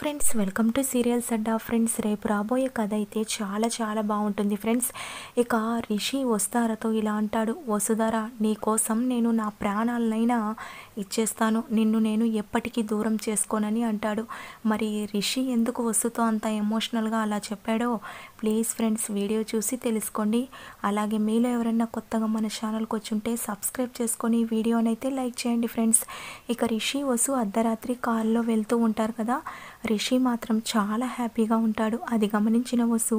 friends welcome to serials Adda friends రేపు రాబోయే కథ అయితే చాలా చాలా బాగుంటుంది ఫ్రెండ్స్ ఇక రిషి వస్తారతో ఇలా అంటాడు వసుధార నీ కోసం నేను నా ప్రాణాలనైనా ఇచ్చేస్తాను నిన్ను నేను ఎప్పటికీ దూరం చేసుకోనని అంటాడు మరి రిషి ఎందుకు వస్తుతో అంత ఎమోషనల్గా అలా చెప్పాడో ప్లీజ్ ఫ్రెండ్స్ వీడియో చూసి తెలుసుకోండి అలాగే మీలో ఎవరైనా కొత్తగా మన ఛానల్కి వచ్చి ఉంటే సబ్స్క్రైబ్ చేసుకొని వీడియోనైతే లైక్ చేయండి ఫ్రెండ్స్ ఇక రిషి వసు అర్ధరాత్రి కారులో వెళ్తూ ఉంటారు కదా రిషి మాత్రం చాలా హ్యాపీగా ఉంటాడు అది గమనించిన వసు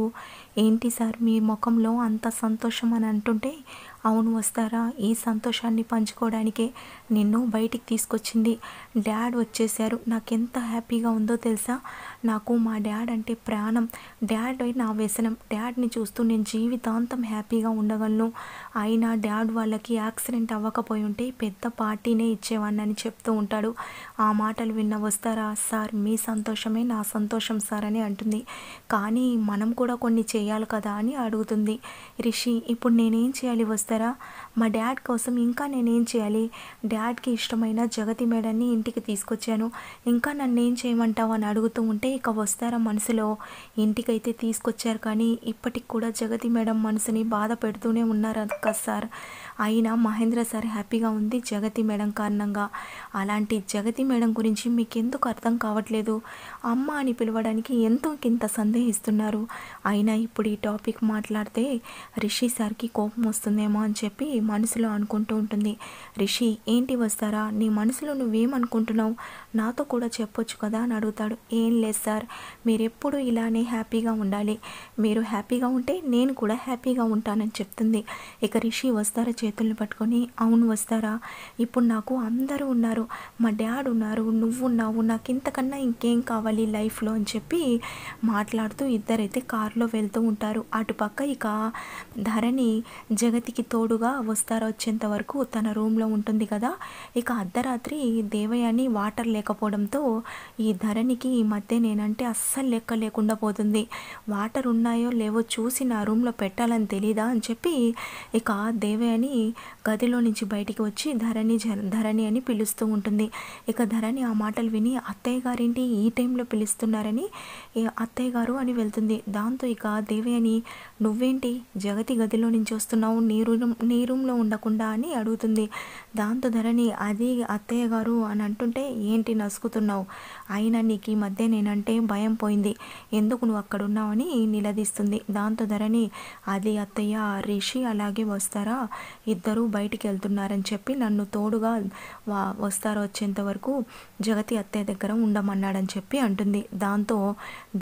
ఏంటి సార్ మీ ముఖంలో అంత సంతోషం అని అంటుంటే అవును వస్తారా ఈ సంతోషాన్ని పంచుకోవడానికే నిన్ను బయటికి తీసుకొచ్చింది డాడ్ వచ్చేసారు నాకెంత హ్యాపీగా ఉందో తెలుసా నాకు మా డాడ్ అంటే ప్రాణం డాడ్ నా వ్యసనం డాడ్ని చూస్తూ నేను జీవితాంతం హ్యాపీగా ఉండగలను అయినా డాడ్ వాళ్ళకి యాక్సిడెంట్ అవ్వకపోయి ఉంటే పెద్ద పార్టీనే ఇచ్చేవాడిని చెప్తూ ఉంటాడు ఆ మాటలు విన్న వస్తారా సార్ మీ సంతోషమే నా సంతోషం సార్ అని అంటుంది కానీ మనం కూడా కొన్ని చేయాలి కదా అని అడుగుతుంది రిషి ఇప్పుడు నేనేం చేయాలి వస్తారా మా డాడ్ కోసం ఇంకా నేనేం చేయాలి డాడ్కి ఇష్టమైన జగతి మేడాన్ని ఇంటికి తీసుకొచ్చాను ఇంకా నన్ను ఏం చేయమంటావు అని అడుగుతూ ఉంటే ఇక వస్తారా మనసులో ఇంటికైతే తీసుకొచ్చారు కానీ ఇప్పటికి కూడా జగతి మేడం మనసుని బాధ పెడుతూనే ఉన్నారు కదా సార్ అయినా మహేంద్ర సార్ హ్యాపీగా ఉంది జగతి మేడం కారణంగా అలాంటి జగతి మేడం గురించి మీకు ఎందుకు అర్థం కావట్లేదు అమ్మ అని పిలవడానికి ఎంతో కింత సందేహిస్తున్నారు అయినా ఇప్పుడు ఈ టాపిక్ మాట్లాడితే రిషి సార్కి కోపం వస్తుందేమో అని చెప్పి మనసులో అనుకుంటూ ఉంటుంది రిషి ఏంటి వస్తారా నీ మనసులో నువ్వేమనుకుంటున్నావు నాతో కూడా చెప్పొచ్చు కదా అని అడుగుతాడు ఏం లేదు సార్ మీరెప్పుడు ఇలానే హ్యాపీగా ఉండాలి మీరు హ్యాపీగా ఉంటే నేను కూడా హ్యాపీగా ఉంటానని చెప్తుంది ఇక రిషి వస్తారా చేతులను పట్టుకొని అవును వస్తారా ఇప్పుడు నాకు అందరూ ఉన్నారు మా డాడ్ ఉన్నారు నువ్వున్నావు నాకు ఇంతకన్నా ఇంకేం కావాలి లైఫ్లో అని చెప్పి మాట్లాడుతూ ఇద్దరైతే కారులో వెళ్తూ ఉంటారు అటుపక్క ఇక ధరణి జగతికి తోడుగా వస్తారో వచ్చేంత వరకు తన రూమ్లో ఉంటుంది కదా ఇక అర్ధరాత్రి దేవయాని వాటర్ లేకపోవడంతో ఈ ధరణికి ఈ మధ్య నేనంటే అస్సలు లెక్క లేకుండా పోతుంది వాటర్ ఉన్నాయో లేవో చూసి నా రూమ్లో పెట్టాలని తెలీదా అని చెప్పి ఇక దేవయాని గదిలో నుంచి బయటికి వచ్చి ధరణి ధరణి అని పిలుస్తూ ఉంటుంది ఇక ధరణి ఆ మాటలు విని అత్తయ్య గారింటి ఈ టైంలో పిలుస్తున్నారని అత్తయ్య గారు అని వెళ్తుంది దాంతో ఇక దేవయాని నువ్వేంటి జగతి గదిలో నుంచి వస్తున్నావు నీ రూమ్ నీ రూమ్ దూరంలో ఉండకుండా అని అడుగుతుంది దాంతో ధరణి అది అత్తయ్య గారు అని అంటుంటే ఏంటి నసుకుతున్నావు అయినా నీకు ఈ మధ్య నేనంటే భయం పోయింది ఎందుకు నువ్వు అక్కడున్నావని నిలదీస్తుంది దాంతో ధరణి అది అత్తయ్య రిషి అలాగే వస్తారా ఇద్దరూ బయటికి వెళ్తున్నారని చెప్పి నన్ను తోడుగా వస్తారో వచ్చేంత వరకు జగతి అత్తయ్య దగ్గర ఉండమన్నాడని చెప్పి అంటుంది దాంతో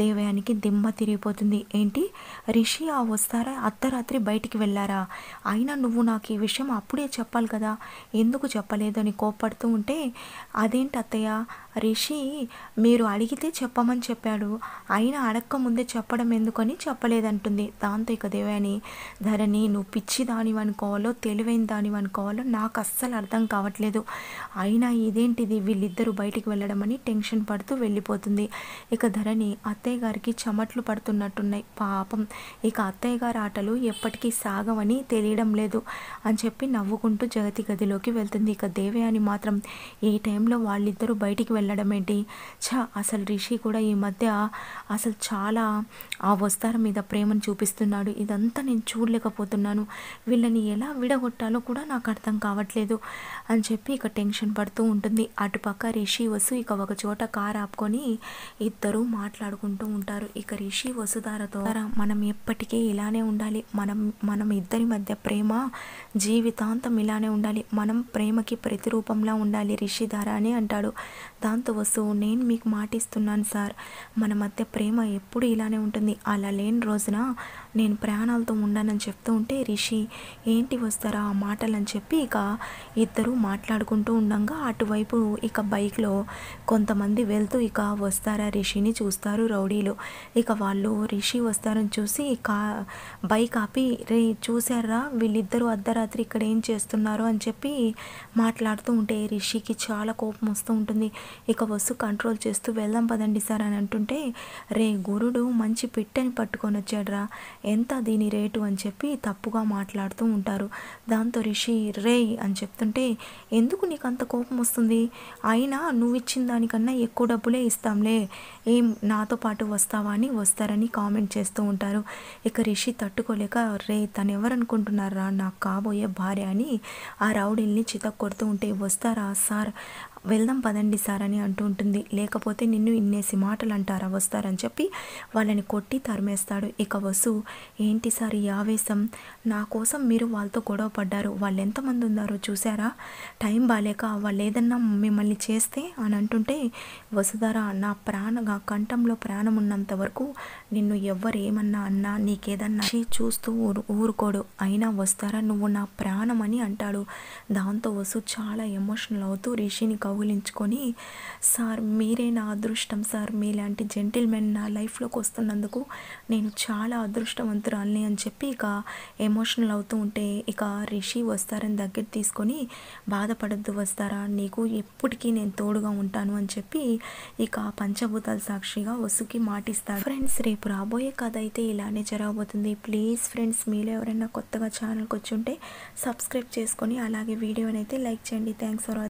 దేవయానికి దిమ్మ తిరిగిపోతుంది ఏంటి రిషి ఆ వస్తారా అర్ధరాత్రి బయటికి వెళ్ళారా అయినా నువ్వు నాకు ఈ విషయం అప్పుడే చెప్పాలి కదా ఎందుకు చెప్పలేదు అని కోపడుతూ ఉంటే అదేంటి అత్తయ్య రిషి మీరు అడిగితే చెప్పమని చెప్పాడు అయినా అడక్క ముందే చెప్పడం ఎందుకని చెప్పలేదంటుంది దాంతో ఇక దేవాని ధరణి నువ్వు పిచ్చి దానివనుకోవాలో తెలివైన దానివనుకోవాలో నాకు అస్సలు అర్థం కావట్లేదు అయినా ఇదేంటిది వీళ్ళిద్దరూ బయటికి వెళ్ళడం అని టెన్షన్ పడుతూ వెళ్ళిపోతుంది ఇక ధరణి అత్తయ్య గారికి చెమట్లు పడుతున్నట్టున్నాయి పాపం ఇక అత్తయ్య గారి ఆటలు ఎప్పటికీ సాగవని తెలియడం లేదు అని చెప్పి నవ్వుకుంటూ జగతి గదిలోకి వెళ్తుంది ఇక దేవయాని మాత్రం ఏ టైంలో వాళ్ళిద్దరూ బయటికి వెళ్ళడం ఏంటి ఛ అసలు రిషి కూడా ఈ మధ్య అసలు చాలా ఆ వస్తార మీద ప్రేమను చూపిస్తున్నాడు ఇదంతా నేను చూడలేకపోతున్నాను వీళ్ళని ఎలా విడగొట్టాలో కూడా నాకు అర్థం కావట్లేదు అని చెప్పి ఇక టెన్షన్ పడుతూ ఉంటుంది అటుపక్క రిషి వసు ఇక ఒక చోట కార్ ఆపుకొని ఇద్దరూ మాట్లాడుకుంటూ ఉంటారు ఇక రిషి వసుధారతో మనం ఎప్పటికీ ఇలానే ఉండాలి మనం మనం ఇద్దరి మధ్య ప్రేమ జీవితాంతం ఇలానే ఉండాలి మనం ప్రేమకి ప్రతిరూపంలా ఉండాలి రిషిధార అని అంటాడు దాంతో వస్తువు నేను మీకు మాటిస్తున్నాను సార్ మన మధ్య ప్రేమ ఎప్పుడు ఇలానే ఉంటుంది అలా లేని రోజున నేను ప్రాణాలతో ఉండానని చెప్తూ ఉంటే రిషి ఏంటి వస్తారా ఆ మాటలని చెప్పి ఇక ఇద్దరు మాట్లాడుకుంటూ ఉండగా అటువైపు ఇక బైక్లో కొంతమంది వెళ్తూ ఇక వస్తారా రిషిని చూస్తారు రౌడీలు ఇక వాళ్ళు రిషి వస్తారని చూసి ఇక బైక్ ఆపి రే చూశారా వీళ్ళిద్దరూ అర్ధరాత్రి ఇక్కడ ఏం చేస్తున్నారు అని చెప్పి మాట్లాడుతూ ఉంటే రిషికి చాలా కోపం వస్తూ ఉంటుంది ఇక వస్తు కంట్రోల్ చేస్తూ వెళ్దాం పదండి సార్ అని అంటుంటే రే గురుడు మంచి పిట్టని పట్టుకొని వచ్చాడురా ఎంత దీని రేటు అని చెప్పి తప్పుగా మాట్లాడుతూ ఉంటారు దాంతో రిషి రే అని చెప్తుంటే ఎందుకు నీకు అంత కోపం వస్తుంది అయినా నువ్వు ఇచ్చిన దానికన్నా ఎక్కువ డబ్బులే ఇస్తాంలే ఏం నాతో పాటు వస్తావా అని వస్తారని కామెంట్ చేస్తూ ఉంటారు ఇక రిషి తట్టుకోలేక రే తను ఎవరనుకుంటున్నారా నాకు కాబోయే భార్య అని ఆ రౌడీల్ని చితక్కొడుతూ ఉంటే వస్తారా సార్ వెళ్దాం పదండి సార్ అని అంటూ ఉంటుంది లేకపోతే నిన్ను ఇన్నేసి మాటలు అంటారా వస్తారని చెప్పి వాళ్ళని కొట్టి తరిమేస్తాడు ఇక వసు ఏంటి సార్ ఈ ఆవేశం నా కోసం మీరు వాళ్ళతో గొడవ పడ్డారు వాళ్ళు ఎంతమంది ఉన్నారో చూసారా టైం బాగాలేక వాళ్ళు ఏదన్నా మిమ్మల్ని చేస్తే అని అంటుంటే వసుధర నా ప్రాణ కంఠంలో ప్రాణం ఉన్నంత వరకు నిన్ను ఎవ్వరు ఏమన్నా అన్నా నీకేదన్నా చూస్తూ ఊరు ఊరుకోడు అయినా వస్తారా నువ్వు నా ప్రాణం అని అంటాడు దాంతో వసు చాలా ఎమోషనల్ అవుతూ రిషిని కౌగిలించుకొని సార్ మీరే నా అదృష్టం సార్ మీలాంటి జెంటిల్మెన్ నా లైఫ్లోకి వస్తున్నందుకు నేను చాలా అదృష్టవంతురాల్ని అని చెప్పి ఇక ఎమోషనల్ అవుతూ ఉంటే ఇక రిషి వస్తారని దగ్గర తీసుకొని బాధపడద్దు వస్తారా నీకు ఎప్పటికీ నేను తోడుగా ఉంటాను అని చెప్పి ఇక పంచభూతాల సాక్షిగా వసుకి మాటిస్తారు ఫ్రెండ్స్ రేపు రాబోయే కథ అయితే ఇలానే జరగబోతుంది ప్లీజ్ ఫ్రెండ్స్ మీలో ఎవరైనా కొత్తగా ఛానల్కి వచ్చి ఉంటే సబ్స్క్రైబ్ చేసుకొని అలాగే వీడియోనైతే లైక్ చేయండి థ్యాంక్స్ ఫర్